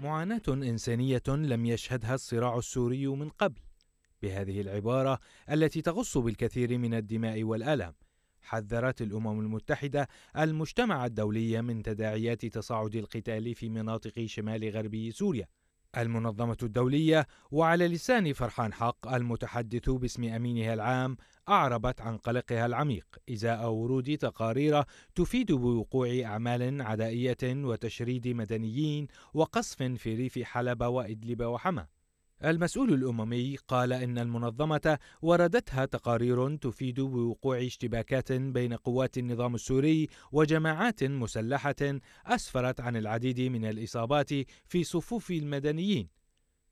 معاناة إنسانية لم يشهدها الصراع السوري من قبل بهذه العبارة التي تغص بالكثير من الدماء والألم حذرت الأمم المتحدة المجتمع الدولي من تداعيات تصاعد القتال في مناطق شمال غربي سوريا المنظمة الدولية وعلى لسان فرحان حق المتحدث باسم أمينها العام أعربت عن قلقها العميق إزاء ورود تقارير تفيد بوقوع أعمال عدائية وتشريد مدنيين وقصف في ريف حلب وإدلب وحماة المسؤول الأممي قال إن المنظمة وردتها تقارير تفيد بوقوع اشتباكات بين قوات النظام السوري وجماعات مسلحة أسفرت عن العديد من الإصابات في صفوف المدنيين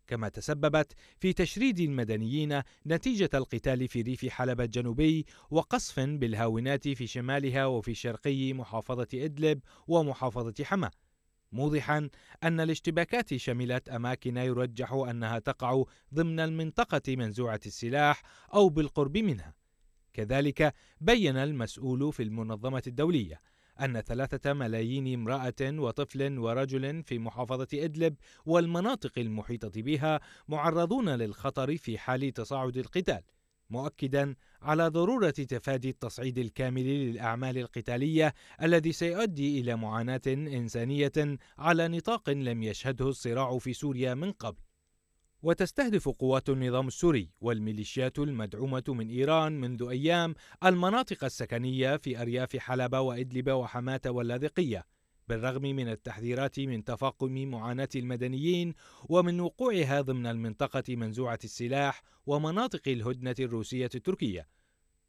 كما تسببت في تشريد المدنيين نتيجة القتال في ريف حلب الجنوبي وقصف بالهاونات في شمالها وفي شرقي محافظة إدلب ومحافظة حماه موضحا أن الاشتباكات شملت أماكن يرجح أنها تقع ضمن المنطقة منزوعة السلاح أو بالقرب منها كذلك بين المسؤول في المنظمة الدولية أن ثلاثة ملايين امرأة وطفل ورجل في محافظة إدلب والمناطق المحيطة بها معرضون للخطر في حال تصاعد القتال مؤكدا على ضروره تفادي التصعيد الكامل للاعمال القتاليه الذي سيؤدي الى معاناه انسانيه على نطاق لم يشهده الصراع في سوريا من قبل وتستهدف قوات النظام السوري والميليشيات المدعومة من إيران منذ أيام المناطق السكنية في أرياف حلب وإدلب وحماة واللاذقية بالرغم من التحذيرات من تفاقم معاناة المدنيين ومن وقوعها ضمن المنطقة منزوعة السلاح ومناطق الهدنة الروسية التركية،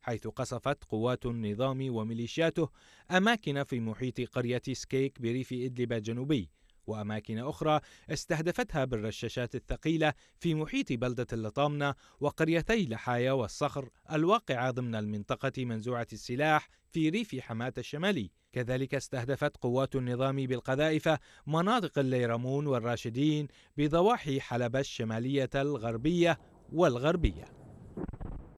حيث قصفت قوات النظام وميليشياته أماكن في محيط قرية سكيك بريف إدلب الجنوبي، وأماكن أخرى استهدفتها بالرشاشات الثقيلة في محيط بلدة اللطامنة وقريتي لحايا والصخر الواقعة ضمن المنطقة منزوعة السلاح في ريف حماة الشمالي. كذلك استهدفت قوات النظام بالقذائف مناطق الليرمون والراشدين بضواحي حلب الشمالية الغربية والغربية